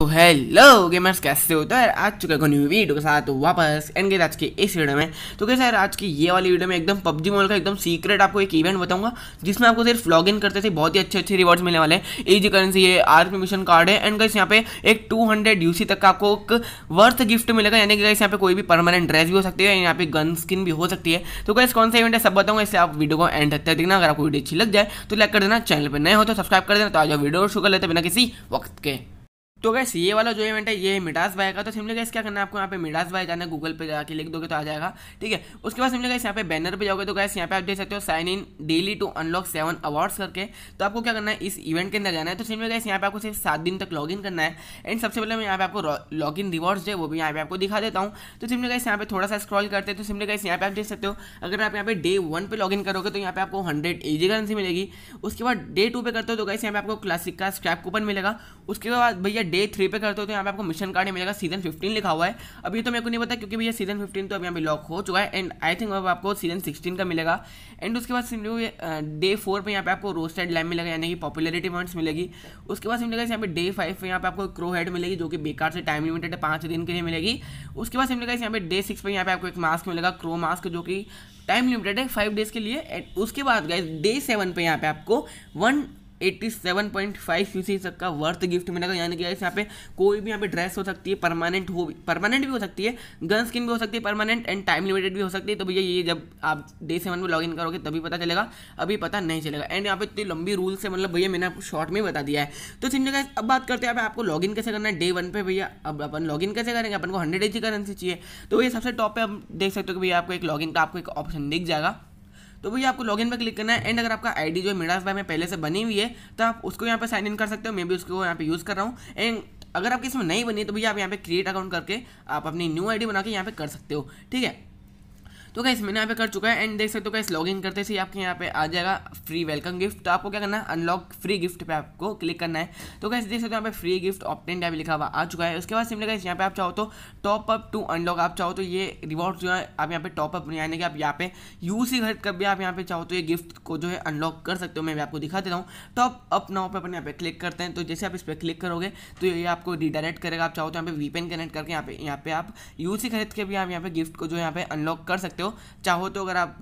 तो hello gamers कैसे हो तो यार आज चुका है न्यू वीडियो के साथ वापस एंड गेट आज के इस वीडियो में तो कैसे यार आज की ये वाली वीडियो में एकदम पबजी मॉल का एकदम सीक्रेट आपको एक इवेंट बताऊंगा जिसमें आपको सिर्फ लॉग इन करते थे बहुत ही अच्छे अच्छे रिवॉर्ड्स मिलने वाले हैं इजी करेंसी ये आर्मी मिशन कार्ड है एंड कैसे यहाँ पे एक टू हंड्रेड यूसी तक का आपको एक वर्थ गिफ्ट मिलेगा यानी कि कैसे यहाँ पे कोई भी परमानेंट ड्रेस भी हो सकती है यहाँ पे गन स्किन भी हो सकती है तो कैसे कौन सा इवेंट है सब बताऊंगा इससे आप वीडियो को एंड तक देखना अगर आपको वीडियो अच्छी लग जाए तो लाइक कर देना चैनल पर नए हो तो सब्सक्राइब कर देना तो आज वीडियो शुरू कर लेते बिना किसी वक्त के तो गैस ये वाला जो इवेंट है ये मिडास बाय का तो सिंपली गैस क्या करना है आपको यहाँ पे मिडास बाय जाना है गूगल पे जाके लिख दोगे तो आ जाएगा ठीक है उसके बाद सिंपली गैस यहाँ पे बैनर पे जाओगे तो गैस यहाँ पे आप देख सकते हो sign in daily to unlock seven awards करके तो आपको क्या करना है इस इवेंट के अंदर जाना है तो सिंपली गैस यहाँ पे आपको सिर्फ सात दिन तक लॉग करना है एंड सबसे पहले मैं यहाँ पे आपको लॉग इन रिवॉर्ड्स है वो भी यहाँ पे आपको दिखा देता हूँ तो सिंपली गैस यहाँ पे थोड़ा सा स्क्रॉल करते हैं तो सिंपली गैस यहाँ पे आप देख सकते हो अगर आप यहाँ पे डे वन पे लॉग करोगे तो यहाँ पे आपको हंड्रेड एजी करेंसी मिलेगी उसके बाद डे टू पे करते हो तो गैस यहाँ पे आपको क्लासिक का स्क्रैप कूपन मिलेगा उसके बाद भैया डे थ्री पे करते हो तो यहाँ पे आपको मिशन कार्ड मिलेगा सीजन फिफ्टीन लिखा हुआ है अभी तो मेरे को नहीं पता क्योंकि भैया सीजन फिफ्टीन तो अभी यहाँ पे लॉक हो चुका है एंड आई थिंक अब आपको सीजन सिक्सटीन का मिलेगा एंड उसके बाद सिंपली डे फोर पर यहाँ पे आपको रोस्टेड लैम मिलेगा यानी कि पॉपुलरिटी पॉइंट्स मिलेगी उसके बाद सिंपली यहाँ पे डे फाइव पर यहाँ पे आपको क्रो हेड मिलेगी जो कि बेकार से टाइम लिमिटेड है पाँच दिन के लिए मिलेगी उसके बाद सिंपली यहाँ पे डे सिक्स पर यहाँ पे आपको एक मास्क मिलेगा क्रो मास्क जो कि टाइम लिमिटेड है फाइव डेज़ के लिए एंड उसके बाद गए डे सेवन पे यहाँ पे आपको वन 87.5 सीसी तक का वर्थ गिफ्ट मिलेगा यानी कि यहाँ पे कोई भी यहाँ पे ड्रेस हो सकती है परमानेंट हो परमानेंट भी हो सकती है गन स्किन भी हो सकती है परमानेंट एंड टाइम लिमिटेड भी हो सकती है तो भैया ये जब आप डे सेवन में लॉग इन करोगे तभी पता चलेगा अभी पता नहीं चलेगा एंड यहाँ पे इतनी लंबी रूल से मतलब भैया मैंने आपको शॉर्ट में बता दिया है तो समझो जगह अब बात करते हैं आपको लॉग इन कैसे करना है डे वन पे भैया अब अपन लॉग इन कैसे करेंगे अपन को हंड्रेड एच करेंसी चाहिए तो भैया सबसे टॉप पर आप देख सकते हो कि भैया आपको एक लॉग इन का आपको एक ऑप्शन दिख जाएगा तो भैया आपको इन पर क्लिक करना है एंड अगर आपका आईडी जो है मेडास बाय में पहले से बनी हुई है तो आप उसको यहाँ पे साइन इन कर सकते हो मैं भी उसको यहाँ पे यूज़ कर रहा हूँ एंड अगर आपकी इसमें नहीं बनी है तो भैया आप यहाँ पे क्रिएट अकाउंट करके आप अपनी न्यू आईडी बना के यहाँ पे कर सकते हो ठीक है तो कैसे मैंने यहाँ पे कर चुका है एंड देख सकते हो लॉग इन करते से आपके यहाँ पे आ जाएगा फ्री वेलकम गिफ्ट तो आपको क्या करना है अनलॉक फ्री गिफ्ट पे आपको क्लिक करना है तो कैसे देख सकते हो यहाँ पे फ्री गिफ्ट ऑप्टेन टाइप लिखा हुआ आ चुका है उसके बाद सिमले गैस यहाँ पे आप चाहो तो टॉप अप टू अनलॉक आप चाहो तो ये रिवॉर्ड जो है आप यहाँ पे टॉप अप यानी कि आप यहाँ पे यूज ही खरीद कर भी आप यहाँ पे चाहो तो ये गिफ्ट को जो है अनलॉक कर सकते हो मैं भी आपको दिखा देता हूँ टॉप अप नाउ पे अपन यहाँ पे क्लिक करते हैं तो जैसे आप इस पर क्लिक करोगे तो ये आपको रिडायरेक्ट करेगा आप चाहो तो यहाँ पे वीपेन कनेक्ट करके यहाँ पे यहाँ पे आप यूज ही खरीद के भी आप यहाँ पे गिफ्ट को जो यहाँ पे अनलॉक कर सकते सकते हो चाहो तो अगर आप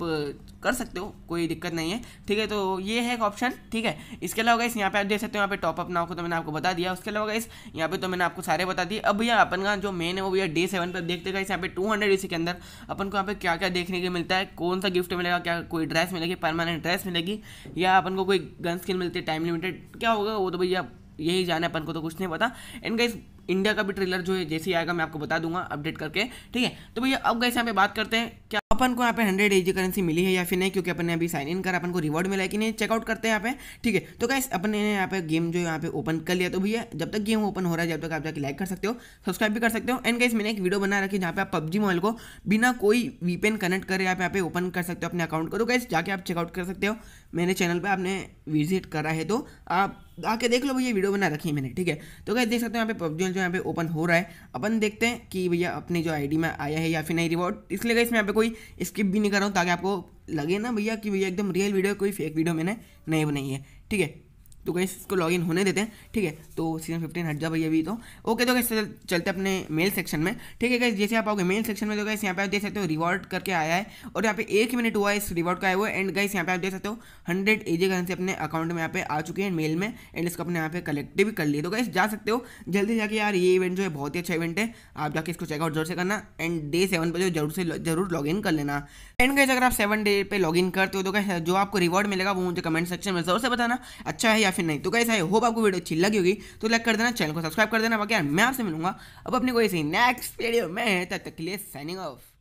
कर सकते हो कोई दिक्कत नहीं है ठीक है तो ये है एक ऑप्शन ठीक है इसके अलावा इस यहाँ पे आप देख सकते हो यहाँ पे टॉपअप नाव को तो मैंने आपको बता दिया उसके अलावा इस यहाँ पे तो मैंने आपको सारे बता दिए अब भैया अपन का जो मेन है वो भैया डे सेवन पर देखते गए यहाँ पे टू हंड्रेड इसी के अंदर अपन को यहाँ पे क्या क्या देखने को मिलता है कौन सा गिफ्ट मिलेगा क्या कोई ड्रेस मिलेगी परमानेंट ड्रेस मिलेगी या अपन को कोई गन स्किन मिलती है टाइम लिमिटेड क्या होगा वो तो भैया यही जाना अपन को तो कुछ नहीं पता एंड गाइस इंडिया का भी ट्रेलर जो है जैसे ही आएगा मैं आपको बता दूंगा अपडेट करके ठीक है तो भैया अब गाइस यहाँ पे बात करते हैं क्या अपन को यहाँ पे हंड्रेड एजी करेंसी मिली है या फिर नहीं क्योंकि अपन ने अभी साइन इन करा अपन को रिवॉर्ड मिला है कि नहीं चेकआउट करते हैं यहाँ पे ठीक है तो कैसे अपन ने यहाँ पे गेम जो यहाँ पे ओपन कर लिया तो भैया जब तक गेम ओपन हो रहा है जब तक आप जाके लाइक कर सकते हो सब्सक्राइब भी कर सकते हो एंड कैसे मैंने एक वीडियो बना रखी जहाँ पे आप पब्जी मोबाइल को बिना कोई वीपेन कनेक्ट करे आप यहाँ पे ओपन कर सकते हो अपने अकाउंट को तो कैसे जाके आप चेकआउट कर सकते हो मेरे चैनल पर आपने विजिट करा है तो आप आके देख लो भैया वीडियो बना रखी है मैंने ठीक है तो कैसे देख सकते हो यहाँ पे पबजी जो यहाँ पे ओपन हो रहा है अपन देखते हैं कि भैया अपने जो आईडी में आया है या फिर नहीं रिवॉर्ड इसलिए कैसे मैं यहाँ पे कोई स्किप भी नहीं कर रहा हूँ ताकि आपको लगे ना भैया कि भैया एकदम रियल वीडियो कोई फेक वीडियो मैंने नहीं बनाई है ठीक है तो कहीं इसको लॉगिन होने देते हैं ठीक है तो सीजन फिफ्टीन हट जा भैया अभी तो ओके तो कैसे चलते अपने मेल सेक्शन में ठीक है कैसे जैसे आप आओगे मेल सेक्शन में तो कैसे यहाँ पे आप देख सकते हो रिवॉर्ड करके आया है और यहाँ पे एक मिनट हुआ है इस रिवॉर्ड का आया हुआ है एंड गैस यहाँ पे आप देख सकते हो हंड्रेड एजे करेंसी अपने अकाउंट में यहाँ पे आ चुके हैं मेल में एंड इसको अपने यहाँ पे कलेक्ट भी कर लिए तो कैसे जा सकते हो जल्दी जाके यार ये इवेंट जो है बहुत ही अच्छा इवेंट है आप जाके इसको चेकआउट जरूर से करना एंड डे सेवन पर जो जरूर से जरूर लॉग इन कर लेना एंड गैस अगर आप सेवन डे पे लॉग इन करते हो तो कैसे जो आपको रिवॉर्ड मिलेगा वो मुझे कमेंट सेक्शन में जरूर से बताना अच्छा है या फिर नहीं तो कैसे होप आपको वीडियो अच्छी लगी होगी तो लाइक कर देना चैनल को सब्सक्राइब कर देना बाकी यार मैं आपसे मिलूंगा अब अपने कोई ऐसे नेक्स्ट वीडियो में तब तक के लिए साइनिंग ऑफ